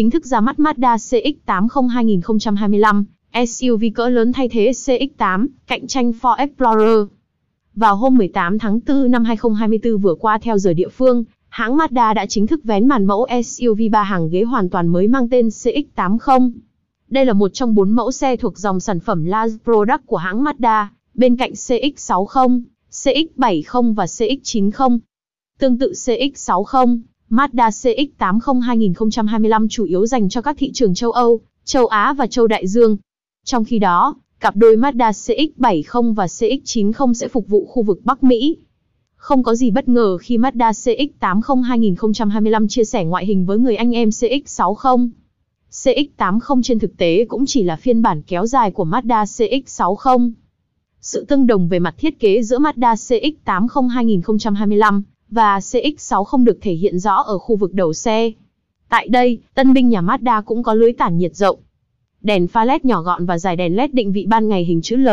chính thức ra mắt Mazda CX-80 2025, SUV cỡ lớn thay thế CX-8, cạnh tranh Ford Explorer. Vào hôm 18 tháng 4 năm 2024 vừa qua theo giờ địa phương, hãng Mazda đã chính thức vén màn mẫu SUV 3 hàng ghế hoàn toàn mới mang tên CX-80. Đây là một trong bốn mẫu xe thuộc dòng sản phẩm Large Product của hãng Mazda, bên cạnh CX-60, CX-70 và CX-90. Tương tự CX-60, Mazda CX-80 2025 chủ yếu dành cho các thị trường châu Âu, châu Á và châu Đại Dương. Trong khi đó, cặp đôi Mazda CX-70 và CX-90 sẽ phục vụ khu vực Bắc Mỹ. Không có gì bất ngờ khi Mazda CX-80 2025 chia sẻ ngoại hình với người anh em CX-60. CX-80 trên thực tế cũng chỉ là phiên bản kéo dài của Mazda CX-60. Sự tương đồng về mặt thiết kế giữa Mazda CX-80 2025 và CX-6 không được thể hiện rõ ở khu vực đầu xe. Tại đây, tân binh nhà Mazda cũng có lưới tản nhiệt rộng. Đèn pha LED nhỏ gọn và dài đèn LED định vị ban ngày hình chữ L.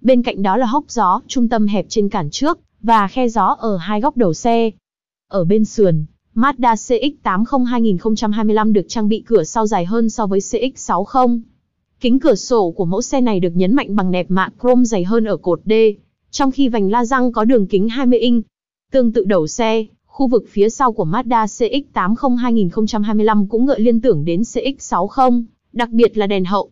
Bên cạnh đó là hốc gió, trung tâm hẹp trên cản trước và khe gió ở hai góc đầu xe. Ở bên sườn, Mazda CX-80 2025 được trang bị cửa sau dài hơn so với CX-60. Kính cửa sổ của mẫu xe này được nhấn mạnh bằng nẹp mạ chrome dày hơn ở cột D, trong khi vành la răng có đường kính 20 inch Tương tự đầu xe, khu vực phía sau của Mazda CX-80 2025 cũng gợi liên tưởng đến CX-60, đặc biệt là đèn hậu.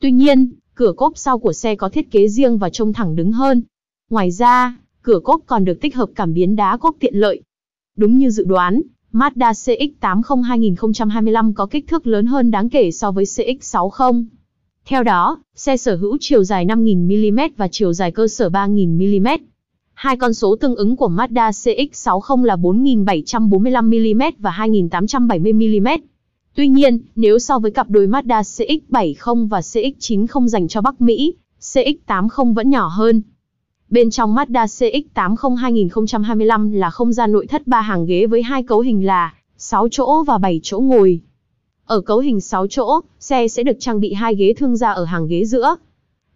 Tuy nhiên, cửa cốp sau của xe có thiết kế riêng và trông thẳng đứng hơn. Ngoài ra, cửa cốp còn được tích hợp cảm biến đá cốp tiện lợi. Đúng như dự đoán, Mazda CX-80 2025 có kích thước lớn hơn đáng kể so với CX-60. Theo đó, xe sở hữu chiều dài 5.000mm và chiều dài cơ sở 3.000mm. Hai con số tương ứng của Mazda CX-60 là 4.745mm và 2.870mm. Tuy nhiên, nếu so với cặp đôi Mazda CX-70 và CX-90 dành cho Bắc Mỹ, CX-80 vẫn nhỏ hơn. Bên trong Mazda CX-80 2025 là không gian nội thất ba hàng ghế với hai cấu hình là 6 chỗ và 7 chỗ ngồi. Ở cấu hình 6 chỗ, xe sẽ được trang bị hai ghế thương gia ở hàng ghế giữa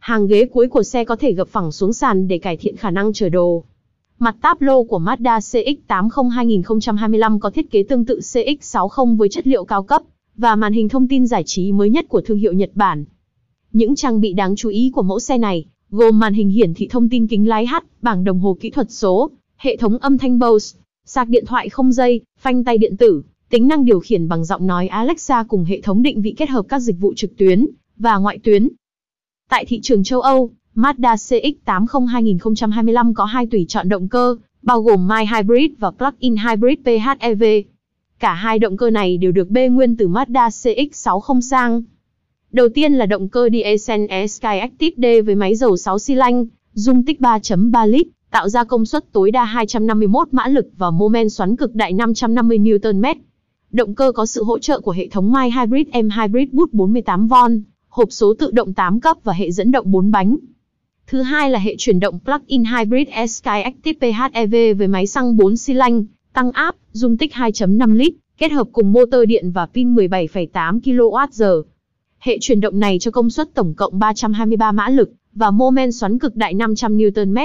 hàng ghế cuối của xe có thể gập phẳng xuống sàn để cải thiện khả năng chở đồ. Mặt táp lô của Mazda CX-80 2025 có thiết kế tương tự CX-60 với chất liệu cao cấp và màn hình thông tin giải trí mới nhất của thương hiệu Nhật Bản. Những trang bị đáng chú ý của mẫu xe này gồm màn hình hiển thị thông tin kính lái hắt, bảng đồng hồ kỹ thuật số, hệ thống âm thanh Bose, sạc điện thoại không dây, phanh tay điện tử, tính năng điều khiển bằng giọng nói Alexa cùng hệ thống định vị kết hợp các dịch vụ trực tuyến và ngoại tuyến, Tại thị trường châu Âu, Mazda CX-80 2025 có hai tùy chọn động cơ, bao gồm My Hybrid và Plug-in Hybrid PHEV. Cả hai động cơ này đều được bê nguyên từ Mazda CX-60 sang. Đầu tiên là động cơ diesel skyactiv D với máy dầu 6 xi lanh, dung tích 3.3 lít, tạo ra công suất tối đa 251 mã lực và mô men xoắn cực đại 550 Nm. Động cơ có sự hỗ trợ của hệ thống My Hybrid M Hybrid Boost 48V hộp số tự động 8 cấp và hệ dẫn động 4 bánh. Thứ hai là hệ chuyển động plug-in hybrid Sky Active PHEV với máy xăng 4 xi lanh, tăng áp, dung tích 2.5 lít, kết hợp cùng motor điện và pin 17,8 kWh. Hệ chuyển động này cho công suất tổng cộng 323 mã lực và mô men xoắn cực đại 500 Nm.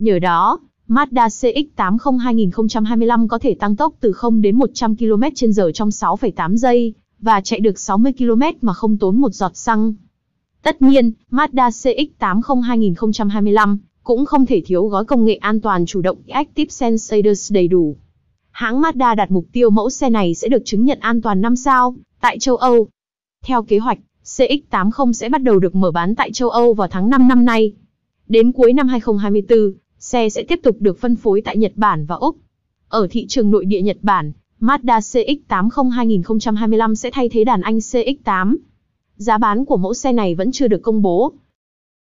Nhờ đó, Mazda CX-80 2025 có thể tăng tốc từ 0 đến 100 km/h trong 6,8 giây, và chạy được 60 km mà không tốn một giọt xăng. Tất nhiên, Mazda CX-80 2025 cũng không thể thiếu gói công nghệ an toàn chủ động Active Sense đầy đủ. Hãng Mazda đặt mục tiêu mẫu xe này sẽ được chứng nhận an toàn 5 sao tại châu Âu. Theo kế hoạch, CX-80 sẽ bắt đầu được mở bán tại châu Âu vào tháng 5 năm nay. Đến cuối năm 2024, xe sẽ tiếp tục được phân phối tại Nhật Bản và Úc. Ở thị trường nội địa Nhật Bản, Mazda CX-80 2025 sẽ thay thế đàn anh CX-8. Giá bán của mẫu xe này vẫn chưa được công bố,